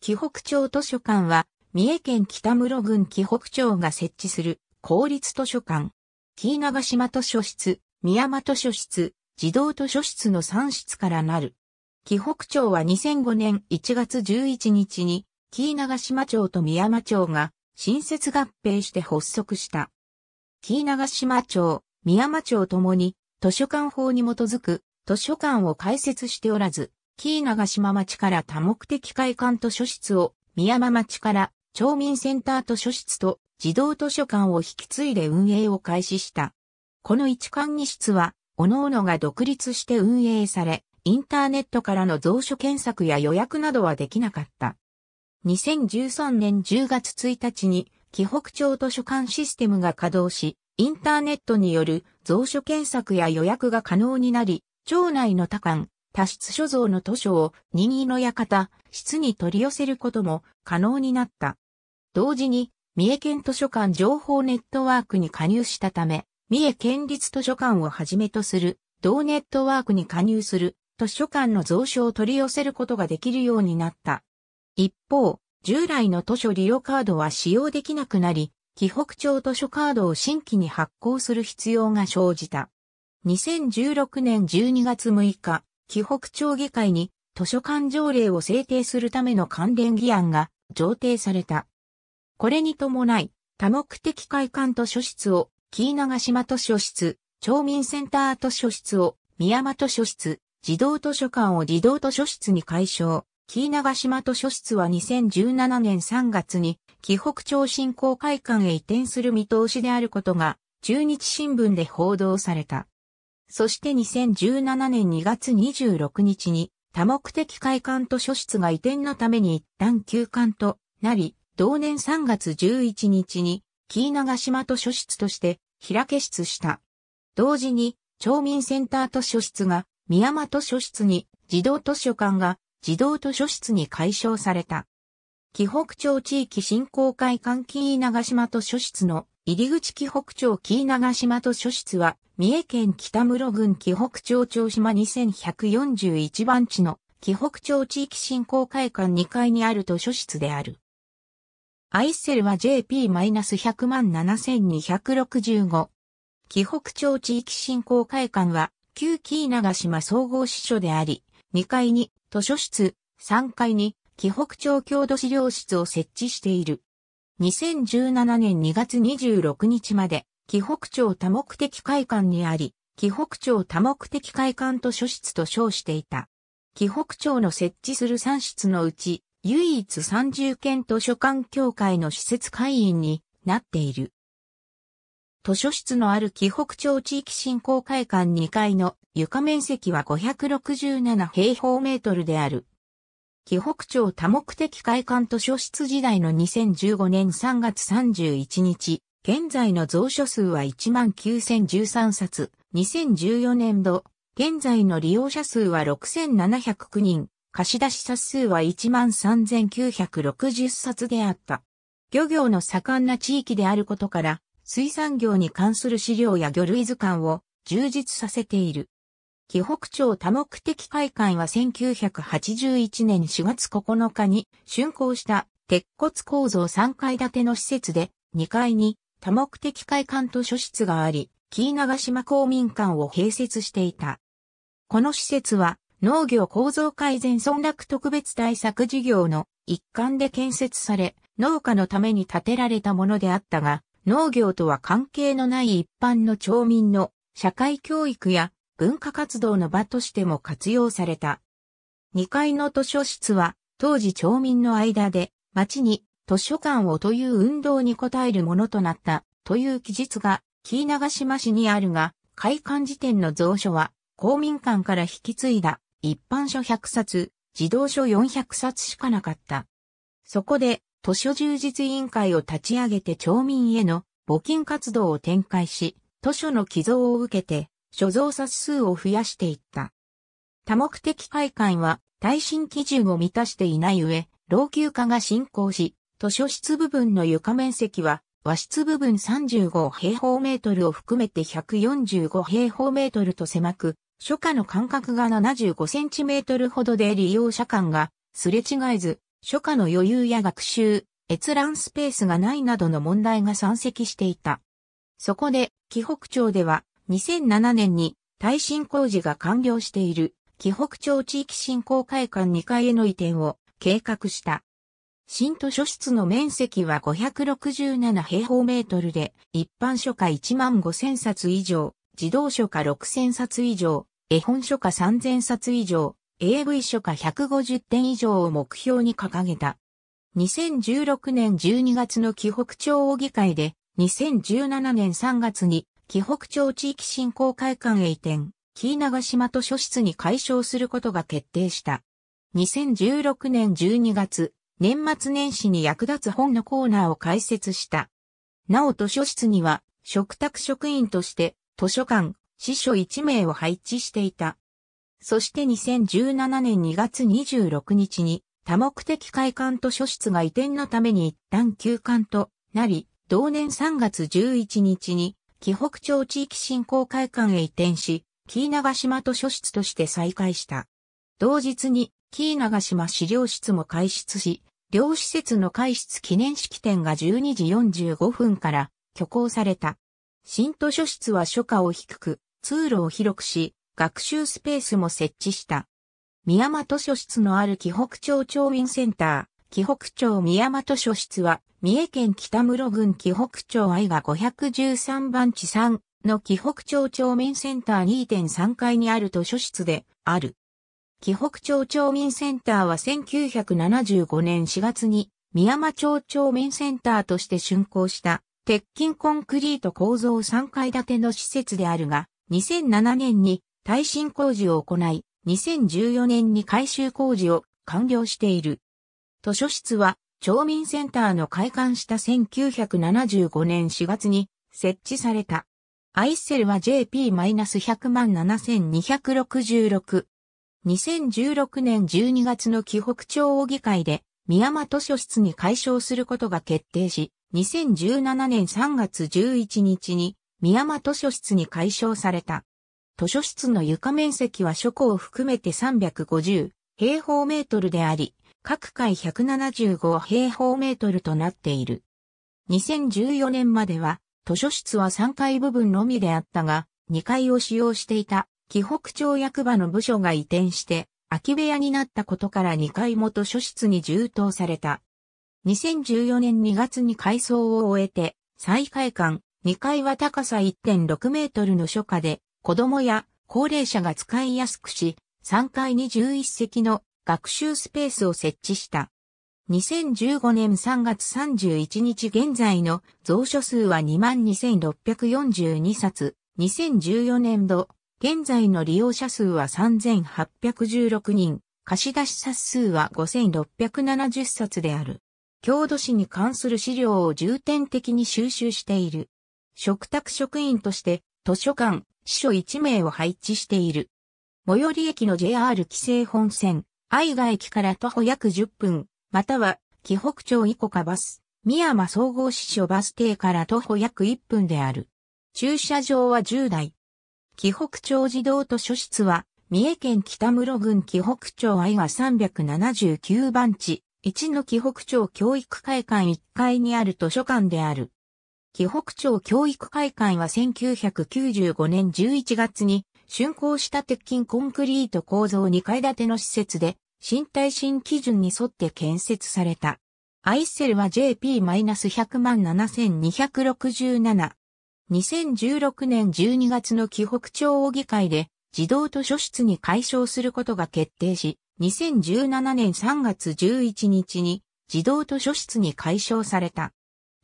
紀北町図書館は、三重県北室郡紀北町が設置する公立図書館。紀伊長島図書室、宮間図書室、児童図書室の3室からなる。紀北町は2005年1月11日に、紀伊長島町と宮間町が新設合併して発足した。紀伊長島町、宮間町ともに図書館法に基づく図書館を開設しておらず、紀伊長島町から多目的会館図書室を、宮間町から町民センター図書室と児童図書館を引き継いで運営を開始した。この一館二室は、各々が独立して運営され、インターネットからの蔵書検索や予約などはできなかった。2013年10月1日に、紀北町図書館システムが稼働し、インターネットによる蔵書検索や予約が可能になり、町内の他館、多室所蔵の図書を任意の館、室に取り寄せることも可能になった。同時に、三重県図書館情報ネットワークに加入したため、三重県立図書館をはじめとする、同ネットワークに加入する図書館の蔵書を取り寄せることができるようになった。一方、従来の図書利用カードは使用できなくなり、紀北町図書カードを新規に発行する必要が生じた。2016年12月6日、紀北町議会に図書館条例を制定するための関連議案が上呈された。これに伴い、多目的会館図書室を紀伊長島図書室、町民センター図書室を宮間図書室、児童図書館を児童図書室に改称。紀伊長島図書室は2017年3月に紀北町振興会館へ移転する見通しであることが中日新聞で報道された。そして2017年2月26日に多目的会館図書室が移転のために一旦休館となり、同年3月11日に木伊長島図書室として開け室した。同時に町民センター図書室が宮間図書室に、児童図書館が児童図書室に解消された。紀北町地域振興会館紀井長島図書室の入口紀北町紀伊長島図書室は、三重県北室郡紀北町町島2141番地の紀北町地域振興会館2階にある図書室である。アイセルは JP-100 7265。紀北町地域振興会館は、旧紀伊長島総合支所であり、2階に図書室、3階に紀北町郷土資料室を設置している。2017年2月26日まで、紀北町多目的会館にあり、紀北町多目的会館図書室と称していた。紀北町の設置する3室のうち、唯一30県図書館協会の施設会員になっている。図書室のある紀北町地域振興会館2階の床面積は567平方メートルである。紀北町多目的会館図書室時代の2015年3月31日、現在の蔵書数は19,013冊、2014年度、現在の利用者数は6,709人、貸出冊数は13,960冊であった。漁業の盛んな地域であることから、水産業に関する資料や魚類図鑑を充実させている。紀北町多目的会館は1981年4月9日に竣工した鉄骨構造3階建ての施設で2階に多目的会館図書室があり、紀伊長島公民館を併設していた。この施設は農業構造改善村落特別対策事業の一環で建設され、農家のために建てられたものであったが、農業とは関係のない一般の町民の社会教育や文化活動の場としても活用された。2階の図書室は、当時町民の間で、町に図書館をという運動に応えるものとなったという記述が、紀伊長島市にあるが、開館時点の蔵書は、公民館から引き継いだ一般書100冊、児童書400冊しかなかった。そこで、図書充実委員会を立ち上げて町民への募金活動を展開し、図書の寄贈を受けて、所蔵冊数を増やしていった。多目的会館は耐震基準を満たしていない上、老朽化が進行し、図書室部分の床面積は和室部分35平方メートルを含めて145平方メートルと狭く、初夏の間隔が75センチメートルほどで利用者間がすれ違えず、初夏の余裕や学習、閲覧スペースがないなどの問題が山積していた。そこで、紀北町では、2007年に耐震工事が完了している、紀北町地域振興会館2階への移転を計画した。新図書室の面積は567平方メートルで、一般書家1万5000冊以上、児童書家6000冊以上、絵本書家3000冊以上、AV 書家150点以上を目標に掲げた。2016年12月の紀北町議会で、2017年3月に紀北町地域振興会館へ移転、紀伊長島図書室に解消することが決定した。2016年12月、年末年始に役立つ本のコーナーを開設した。なお図書室には、嘱託職員として、図書館、司書1名を配置していた。そして2017年2月26日に、多目的会館図書室が移転のために一旦休館となり、同年3月11日に紀北町地域振興会館へ移転し、紀伊長島図書室として再開した。同日に、紀伊長島資料室も開室し、両施設の開室記念式典が12時45分から挙行された。新図書室は書架を低く、通路を広くし、学習スペースも設置した。宮間図書室のある紀北町町民センター、紀北町宮本書室は、三重県北室郡紀北町愛が513番地3の紀北町町民センター2.3階にある図書室である。紀北町町民センターは1975年4月に宮間町町民センターとして竣工した鉄筋コンクリート構造3階建ての施設であるが、2007年に耐震工事を行い、2014年に改修工事を完了している。図書室は、町民センターの開館した1975年4月に設置された。アイッセルは JP-100 万7266。2016年12月の紀北町議会で、宮間図書室に解消することが決定し、2017年3月11日に、宮間図書室に解消された。図書室の床面積は書庫を含めて350平方メートルであり、各階175平方メートルとなっている。2014年までは、図書室は3階部分のみであったが、2階を使用していた、紀北町役場の部署が移転して、空き部屋になったことから2階も図書室に充当された。2014年2月に改装を終えて、再開館、2階は高さ1.6メートルの初夏で、子供や高齢者が使いやすくし、3階に11席の学習スペースを設置した。2015年3月31日現在の蔵書数は22,642冊。2014年度、現在の利用者数は3,816人。貸出冊数は5,670冊である。郷土史に関する資料を重点的に収集している。嘱託職員として図書館、司書1名を配置している。最寄り駅の JR 規制本線、愛賀駅から徒歩約10分、または、紀北町以古かバス、三山総合支所バス停から徒歩約1分である。駐車場は10台。紀北町児童図書室は、三重県北室郡紀北町愛賀379番地、1の紀北町教育会館1階にある図書館である。紀北町教育会館は1995年11月に竣工した鉄筋コンクリート構造2階建ての施設で、新耐震基準に沿って建設された。アイッセルは JP-100 万7267。2016年12月の紀北町大議会で自動図書室に解消することが決定し、2017年3月11日に自動図書室に解消された。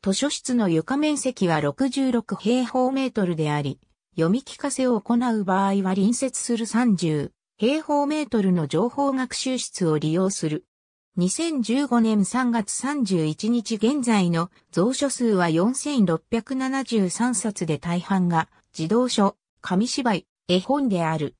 図書室の床面積は66平方メートルであり、読み聞かせを行う場合は隣接する30平方メートルの情報学習室を利用する。2015年3月31日現在の蔵書数は4673冊で大半が児童書、紙芝居、絵本である。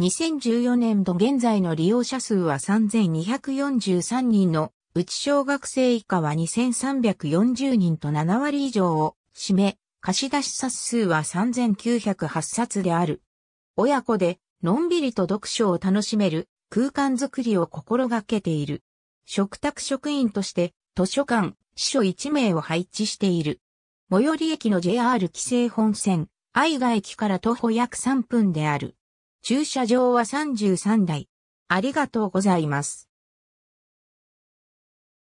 2014年度現在の利用者数は3243人のうち小学生以下は2340人と7割以上を占め、貸し出し冊数は3908冊である。親子でのんびりと読書を楽しめる空間づくりを心がけている。食卓職員として図書館、司書1名を配置している。最寄り駅の JR 規制本線、愛賀駅から徒歩約3分である。駐車場は33台。ありがとうございます。